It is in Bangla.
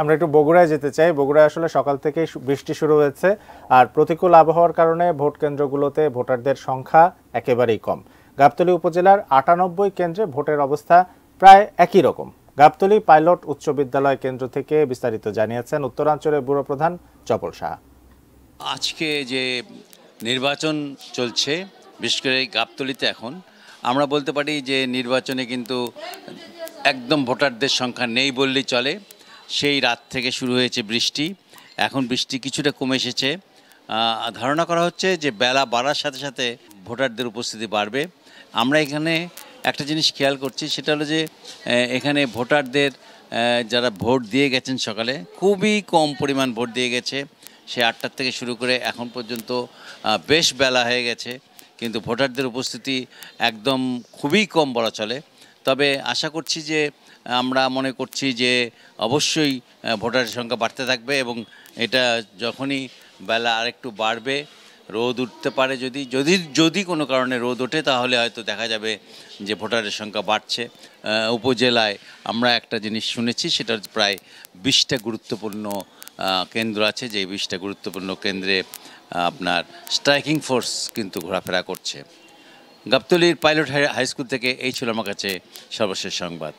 আমরা একটু বগুড়ায় যেতে চাই বগুড়ায় আসলে সকাল থেকেই বৃষ্টি শুরু হয়েছে আর প্রতিকূল আবহাওয়ার কারণে ভোট কেন্দ্রগুলোতে ভোটারদের সংখ্যা একেবারেই কম গাবতলী উপজেলার আটানব্বই কেন্দ্রে ভোটের অবস্থা প্রায় একই রকম গাবতলী পাইলট উচ্চ বিদ্যালয় কেন্দ্র থেকে বিস্তারিত জানিয়েছেন উত্তরাঞ্চলের ব্যুরো প্রধান চপল সাহা আজকে যে নির্বাচন চলছে বিশেষ করে গাবতলিতে এখন আমরা বলতে পারি যে নির্বাচনে কিন্তু একদম ভোটারদের সংখ্যা নেই বললেই চলে সেই রাত থেকে শুরু হয়েছে বৃষ্টি এখন বৃষ্টি কিছুটা কমে এসেছে ধারণা করা হচ্ছে যে বেলা বাড়ার সাথে সাথে ভোটারদের উপস্থিতি বাড়বে আমরা এখানে একটা জিনিস খেয়াল করছি সেটা হলো যে এখানে ভোটারদের যারা ভোট দিয়ে গেছেন সকালে খুবই কম পরিমাণ ভোট দিয়ে গেছে সে আটটার থেকে শুরু করে এখন পর্যন্ত বেশ বেলা হয়ে গেছে কিন্তু ভোটারদের উপস্থিতি একদম খুবই কম বলা চলে তবে আশা করছি যে আমরা মনে করছি যে অবশ্যই ভোটারের সংখ্যা বাড়তে থাকবে এবং এটা যখনই বেলা আরেকটু বাড়বে রোদ উঠতে পারে যদি যদি যদি কোনো কারণে রোদ ওঠে তাহলে হয়তো দেখা যাবে যে ভোটারের সংখ্যা বাড়ছে উপজেলায় আমরা একটা জিনিস শুনেছি সেটার প্রায় বিশটা গুরুত্বপূর্ণ কেন্দ্র আছে যে বিশটা গুরুত্বপূর্ণ কেন্দ্রে আপনার স্ট্রাইকিং ফোর্স কিন্তু ঘোরাফেরা করছে গাবতলির পাইলট হাই স্কুল থেকে এই ছিল আমার কাছে সর্বশেষ সংবাদ